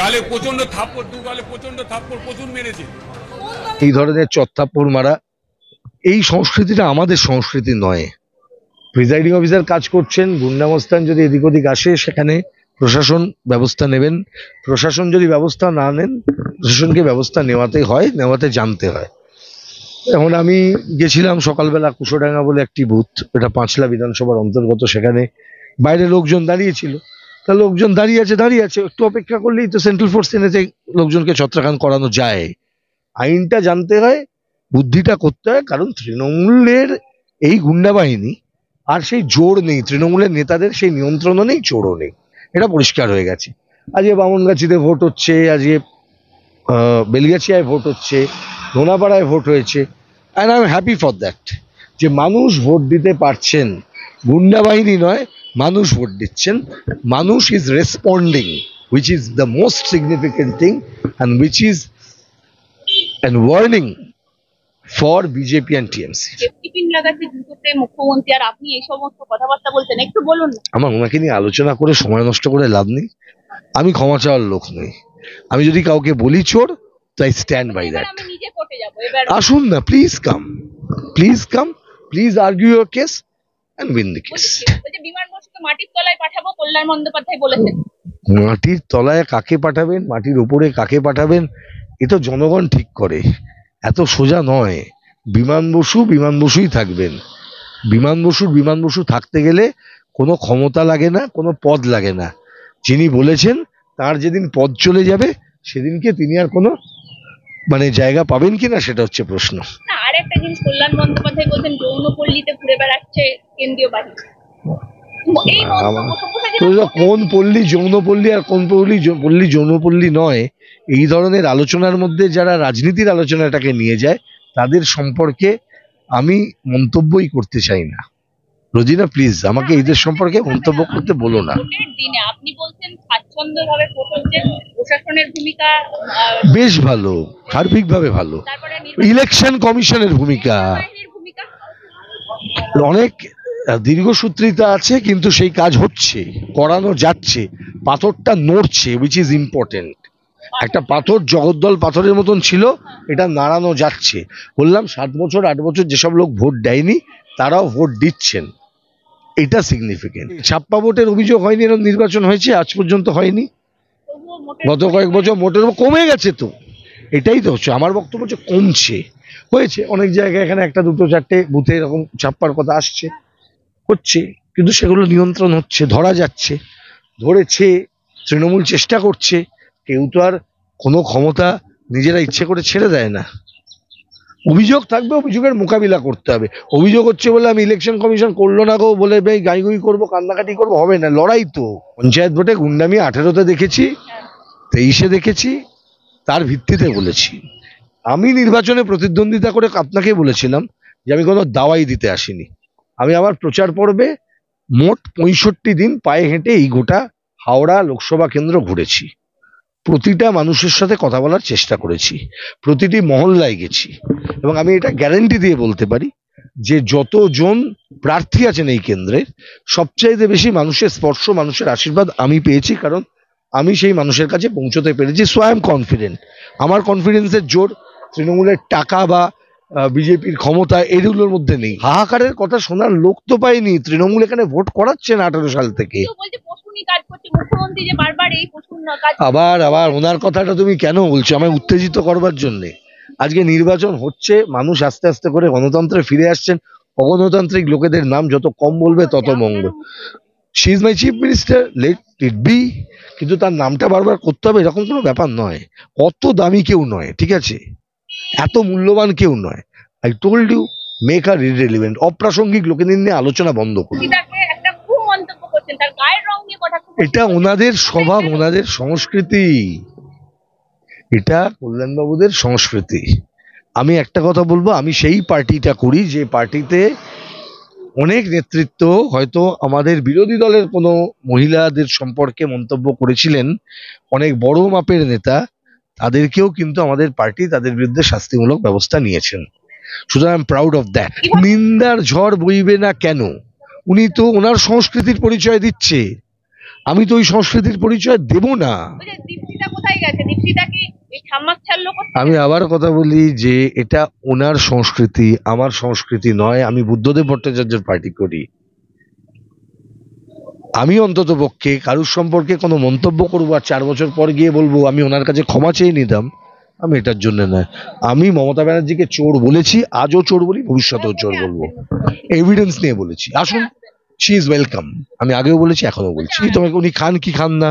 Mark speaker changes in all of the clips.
Speaker 1: গালে প্রচন্ড থাপ্পড় দু গালে প্রচন্ড থাপ্পড় প্রচুর মেরেছে এই ধরনের চত্থাপ্পড় মারা এই সংস্কৃতিটা আমাদের সংস্কৃতি নয় প্রিজাইডিং অফিসার কাজ করছেন গুন্ডামস্থান যদি এদিক ওদিক আসে সেখানে প্রশাসন ব্যবস্থা নেবেন প্রশাসন যদি ব্যবস্থা না নেন প্রশাসনকে ব্যবস্থা নেওয়াতে হয় নেওয়াতে জানতে হয় এখন আমি গেছিলাম সকালবেলা কুশোডাঙ্গা বলে একটি বুথ এটা পাঁচলা বিধানসভার অন্তর্গত সেখানে বাইরে লোকজন দাঁড়িয়েছিল তা লোকজন দাঁড়িয়ে আছে দাঁড়িয়ে আছে একটু অপেক্ষা করলেই তো সেন্ট্রাল ফোর্স এনেছে লোকজনকে ছত্রাখান করানো যায় আইনটা জানতে হয় বুদ্ধিটা করতে হয় কারণ তৃণমূলের এই গুন্ডা বাহিনী আর সেই জোর নেই তৃণমূলের নেতাদের সেই নিয়ন্ত্রণও নেই চোরও নেই এটা পরিষ্কার হয়ে গেছে আজকে বামনগাছিতে ভোট হচ্ছে আজকে বেলগাছিয়ায় ভোট হচ্ছে নোনাপাড়ায় ভোট হয়েছে and I am happy for that যে মানুষ ভোট দিতে পারছেন গুন্ডা বাহিনী নয় মানুষ ভোট দিচ্ছেন মানুষ is responding which is the most significant thing and which is and warning for BJP and TMC আমার ওনাকে নিয়ে আলোচনা করে সময় নষ্ট করে লাভ নেই আমি ক্ষমা চাওয়ার লোক নেই আমি যদি কাউকে বলি চোর তাই স্ট্যান্ড বাই দ্যাট আসুন না please come please come please argue your case and win the case মাটির তলায় পাঠাবো কল্যাণ বন্দ্যোপাধ্যায় বলেছেন মাটির তলায় কাকে পাঠাবেন মাটির উপরে কাকে পাঠাবেন এটা জনগণ ঠিক করে এত সোজা নয় বিমান বসু বিমান বসুই থাকবেন বিমান বসুর বিমান বসু থাকতে গেলে কোনো ক্ষমতা লাগে না কোনো পদ লাগে না যিনি বলেছেন তার যেদিন পদ চলে যাবে সেদিনকে তিনি আর কোনো মানে জায়গা পাবেন কিনা সেটা হচ্ছে প্রশ্ন আর একটা জিনিস কল্যাণ বন্দ্যোপাধ্যায় বলছেন যৌনপল্লীতে ঘুরে বেড়াচ্ছে কেন্দ্রীয় বাহিনী কোন পল্লী যৌনপল্লী আর কোন পল্লী পল্লী যৌনপল্লী নয় এই ধরনের আলোচনার মধ্যে যারা রাজনীতির আলোচনাটাকে নিয়ে যায় তাদের সম্পর্কে আমি মন্তব্যই করতে চাই না রোজিনা প্লিজ আমাকে এদের সম্পর্কে মন্তব্য করতে বলো না বেশ ভালো ভাবে ভালো ইলেকশন কমিশনের ভূমিকা অনেক দীর্ঘসূত্রিতা আছে কিন্তু সেই কাজ হচ্ছে করানো যাচ্ছে পাথরটা নড়ছে উইচ ইজ ইম্পর্টেন্ট একটা পাথর জগদ্দল পাথরের মতন ছিল এটা নাড়ানো যাচ্ছে বললাম সাত বছর আট বছর যেসব লোক ভোট দেয়নি তারাও ভোট দিচ্ছেন এটা সিগনিফিকেন্ট ছাপ্পা ভোটের অভিযোগ হয়নি এরকম নির্বাচন হয়েছে আজ পর্যন্ত হয়নি গত কয়েক বছর মোটের কমে গেছে তো এটাই তো হচ্ছে আমার বক্তব্য হচ্ছে কমছে হয়েছে অনেক জায়গায় এখানে একটা দুটো চারটে বুথে এরকম ছাপ্পার কথা আসছে হচ্ছে কিন্তু সেগুলো নিয়ন্ত্রণ হচ্ছে ধরা যাচ্ছে ধরেছে তৃণমূল চেষ্টা করছে কেউ তো আর কোনো ক্ষমতা নিজেরা ইচ্ছে করে ছেড়ে দেয় না অভিযোগ থাকবে অভিযোগের মোকাবিলা করতে হবে অভিযোগ হচ্ছে বলে আমি ইলেকশন কমিশন করলো না গো বলে ভাই গাইগুই করবো কান্নাকাটি করবো হবে না লড়াই তো পঞ্চায়েত ভোটে গুন্ডামি আঠেরোতে দেখেছি তেইশে দেখেছি তার ভিত্তিতে বলেছি আমি নির্বাচনে প্রতিদ্বন্দ্বিতা করে আপনাকে বলেছিলাম যে আমি কোনো দাওয়াই দিতে আসিনি আমি আবার প্রচার পর্বে মোট পঁয়ষট্টি দিন পায়ে হেঁটে এই গোটা হাওড়া লোকসভা কেন্দ্র ঘুরেছি প্রতিটা মানুষের সাথে কথা বলার চেষ্টা করেছি প্রতিটি মহল্লায় গেছি এবং আমি এটা গ্যারেন্টি দিয়ে বলতে পারি যে যতজন প্রার্থী আছেন এই কেন্দ্রের সবচাইতে বেশি মানুষের স্পর্শ মানুষের আশীর্বাদ আমি পেয়েছি কারণ আমি সেই মানুষের কাছে পৌঁছতে পেরেছি সো আই এম কনফিডেন্ট আমার কনফিডেন্সের জোর তৃণমূলের টাকা বা বিজেপির ক্ষমতা এগুলোর মধ্যে নেই হাহাকারের কথা শোনার লোক তো পায়নি তৃণমূল এখানে ভোট করাচ্ছেন আঠারো সাল থেকে আবার আবার ওনার কথাটা তুমি কেন বলছো আমায় উত্তেজিত করবার জন্যে আজকে নির্বাচন হচ্ছে মানুষ আস্তে আস্তে করে গণতন্ত্রে ফিরে আসছেন অগণতান্ত্রিক লোকেদের নাম যত কম বলবে তত মঙ্গল she is my chief minister let it be কিন্তু তার নামটা বারবার করতে হবে এরকম কোনো ব্যাপার নয় অত দামি কেউ নয় ঠিক আছে এত মূল্যবান কেউ নয় I told you make our irrelevant অপ্রাসঙ্গিক লোকেদের নিয়ে আলোচনা বন্ধ করুন এটা ওনাদের স্বভাব ওনাদের সংস্কৃতি এটা কল্যাণবাবুদের সংস্কৃতি আমি একটা কথা বলবো আমি সেই পার্টিটা করি যে পার্টিতে অনেক নেতৃত্ব হয়তো আমাদের বিরোধী দলের কোনো মহিলাদের সম্পর্কে মন্তব্য করেছিলেন অনেক বড় মাপের নেতা তাদেরকেও কিন্তু আমাদের পার্টি তাদের বিরুদ্ধে শাস্তিমূলক ব্যবস্থা নিয়েছেন সুতরাং প্রাউড অফ দ্যাট নিন্দার ঝড় বইবে না কেন উনি তো ওনার সংস্কৃতির পরিচয় দিচ্ছে আমি তো ওই সংস্কৃতির পরিচয় দেব না আমি আবার কথা বলি যে এটা ওনার সংস্কৃতি আমার সংস্কৃতি নয় আমি বুদ্ধদেব ভট্টাচার্যের পার্টি করি আমি অন্তত পক্ষে কারুর সম্পর্কে কোনো মন্তব্য করবো আর চার বছর পর গিয়ে বলবো আমি ওনার কাছে ক্ষমা চেয়ে নিতাম আমি এটার জন্য নয় আমি মমতা ব্যানার্জিকে চোর বলেছি আজও চোর বলি ভবিষ্যতেও চোর বলবো এভিডেন্স নিয়ে বলেছি আসুন শি ইজ ওয়েলকাম আমি আগেও বলেছি এখনও বলছি তোমাকে উনি খান কি খান না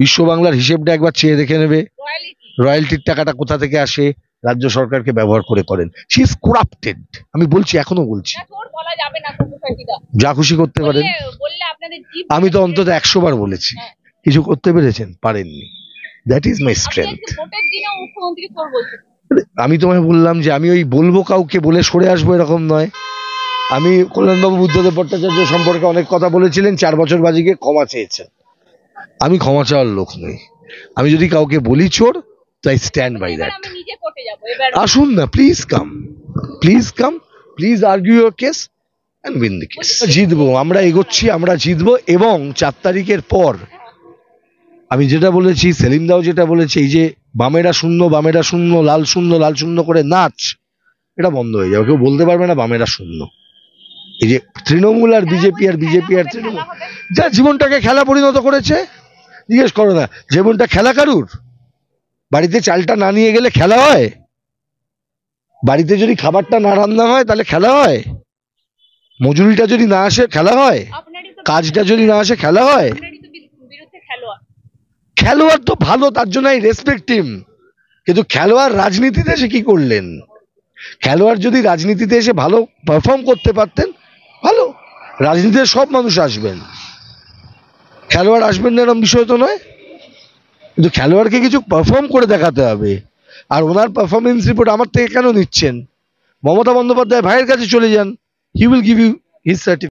Speaker 1: বিশ্ব বাংলার হিসেবটা একবার চেয়ে দেখে নেবে রয়্যালটির টাকাটা কোথা থেকে আসে রাজ্য সরকারকে ব্যবহার করে করেন শি ইজ করাপ্টেড আমি বলছি এখনো বলছি যা খুশি করতে পারেন আমি তো অন্তত একশো বার বলেছি হ্যাঁ। কিছু করতে পেরেছেন পারেননি দ্যাট ইজ মাই স্ট্রেংথ আমি তোমায় বললাম যে আমি ওই বলবো কাউকে বলে সরে আসবো এরকম নয় আমি কল্যাণবাবু বুদ্ধদেব ভট্টাচার্য সম্পর্কে অনেক কথা বলেছিলেন চার বছর বাজিকে ক্ষমা চেয়েছেন আমি ক্ষমা চাওয়ার লোক নই আমি যদি কাউকে বলি চোর তাই স্ট্যান্ড বাই দ্যাট আসুন না please come please come please argue your case and win the case জিতবো আমরা এগোচ্ছি আমরা জিতবো এবং চার তারিখের পর আমি যেটা বলেছি সেলিম দাও যেটা বলেছে এই যে বামেরা শূন্য বামেরা শূন্য লাল শূন্য লাল শূন্য করে নাচ এটা বন্ধ হয়ে যাবে কেউ বলতে পারবে না বামেরা শূন্য এই যে তৃণমূল আর বিজেপি আর বিজেপি আর তৃণমূল যা জীবনটাকে খেলা পরিণত করেছে জিজ্ঞেস করো না জীবনটা খেলা কারুর বাড়িতে চালটা না নিয়ে গেলে খেলা হয় বাড়িতে যদি খাবারটা না রান্না হয় তাহলে খেলা হয় মজুরিটা যদি না আসে খেলা হয় কাজটা যদি না আসে খেলা হয় খেলোয়াড় তো ভালো তার জন্য এই রেসপেক্ট টিম কিন্তু খেলোয়াড় রাজনীতিতে এসে কি করলেন খেলোয়াড় যদি রাজনীতিতে এসে ভালো পারফর্ম করতে পারতেন ভালো রাজনীতিতে সব মানুষ আসবেন খেলোয়াড় আসবেন না এরকম বিষয় তো নয় কিন্তু খেলোয়াড়কে কিছু পারফর্ম করে দেখাতে হবে আর ওনার পারফরমেন্স রিপোর্ট আমার থেকে কেন নিচ্ছেন মমতা বন্দ্যোপাধ্যায় ভাইয়ের কাছে চলে যান He will give you his certificate.